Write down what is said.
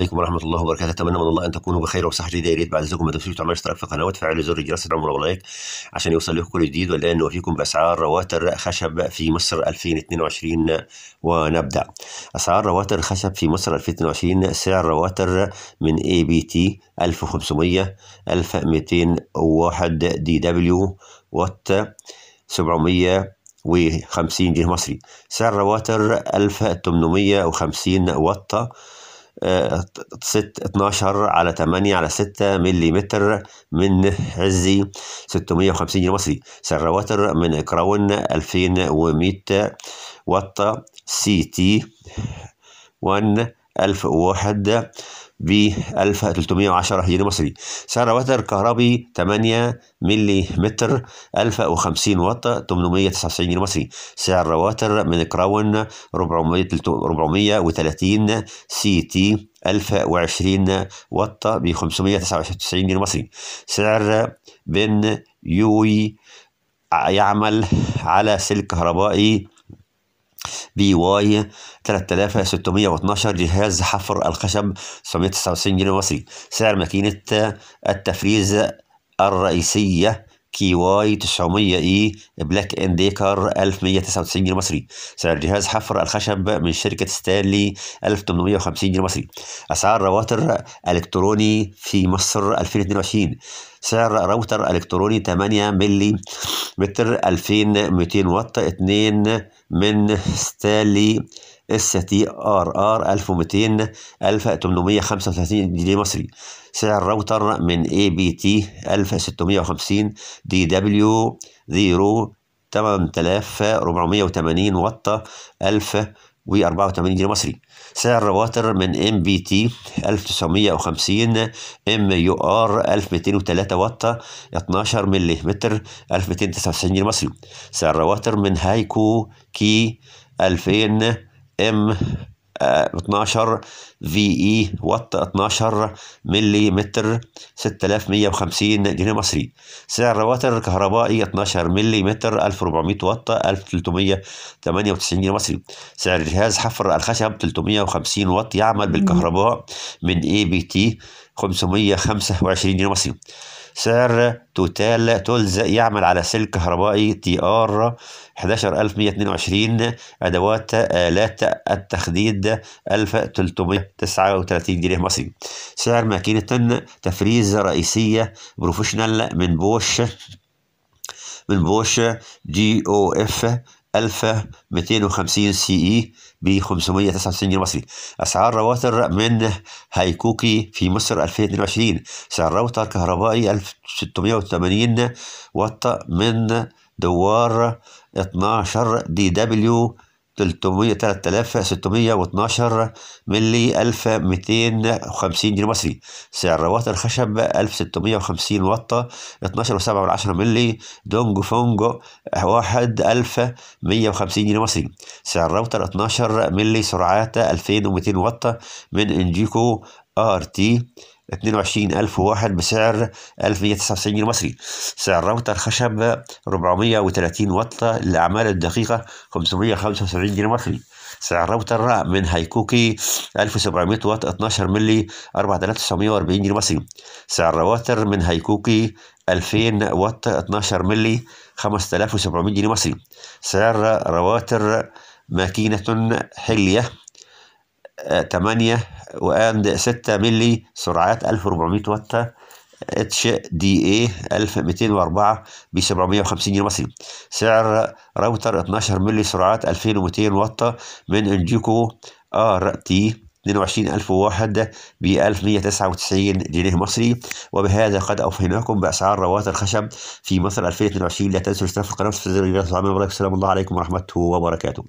عليكم ورحمة الله وبركاته أتمنى من الله أن تكونوا بخير وصحة جيدة يا ريت بعد إذنكم ما تنسوش تعملوا اشتراك في القناة وتفعلوا زر جرس العمر واللايك عشان يوصل لكم كل جديد والآن نوفيكم بأسعار رواتر خشب في مصر 2022 ونبدأ أسعار رواتر خشب في مصر 2022 سعر رواتر من اي بي تي 1500 1201 دي دبليو وات 700 جنيه مصري سعر رواتر 1850 وات ست 12 على 8 على 6 متر من عزي 650 جنيه مصري سرواتر من كراون 2100 وات سي تي 1 1001 ب 1310 جنيه مصري سعر وتر كهربي 8 ملي متر 1050 واط 899 جنيه مصري سعر رواتر من كراون 430 سي تي 1020 واط ب 599 جنيه مصري سعر بن يوي يعمل على سلك كهربائي بي واي 3612 جهاز حفر الخشب 999 جنيه مصري سعر ماكينة التفريز الرئيسية كي واي 900 اي بلاك انديكر 1199 جنيه مصري سعر جهاز حفر الخشب من شركة ستانلي 1850 جنيه مصري أسعار رواتر إلكتروني في مصر 2022 سعر راوتر الكتروني 8 ملي متر 2200 واط 2 من ستانلي اس تي ار ار 1200 1835 جنيه مصري سعر راوتر من اي بي تي 1650 دي دبليو 0 8480 واط 1000 و84 جنيه مصري سعر الرواتر من ام بي تي 1950 ام يو ار 1203 واط 12 ملي متر 1299 جنيه مصري سعر الرواتر من هايكو كي 2000 ام 12 في اي وات 12 ملي 6150 جنيه مصري سعر رواتر كهربائي 12 ملي 1400 وات 1398 جنيه مصري سعر جهاز حفر الخشب 350 وات يعمل بالكهرباء من اي بي تي 525 جنيه مصري سعر توتال تولز يعمل على سلك كهربائي تي ار 11122 ادوات الات التخديد 1339 جنيه مصري سعر ماكينة تفريز رئيسية بروفيشنال من بوش من بوش جي او اف 1250 سي اي ب 599 جنيه مصري اسعار رواتر من هايكوكي في مصر 2022 سعر راوتر كهربائي 1680 واط من دوار 12 دي دبليو 300 3612 ملي 1250 جنيه مصري سعر رواتب الخشب 1650 واط 12.7 ملي دونج فونج 1150 جنيه مصري سعر الراوتر 12 ملي سرعات 2200 واط من انجيكو ار تي 22000 واحد بسعر 1199 جنيه مصري سعر راوتر خشب 430 واط للأعمال الدقيقة 575 جنيه مصري سعر راوتر من هايكوكي 1700 واط 12 ملي 4940 جنيه مصري سعر رواتر من هايكوكي 2000 واط 12 ملي 5700 جنيه مصري سعر رواتر ماكينة حلية 8 وآند 6 ملي سرعات 1400 وات اتش دي اي 1204 ب 750 جنيه مصري سعر راوتر 12 ملي سرعات 2200 واط من انجيكو ار تي 22001 ب 1199 جنيه مصري وبهذا قد أوفيناكم بأسعار رواتر الخشب في مصر 2022 لا تنسوا الاشتراك في القناة وتفعيل الجرس السلام عليكم ورحمة الله وبركاته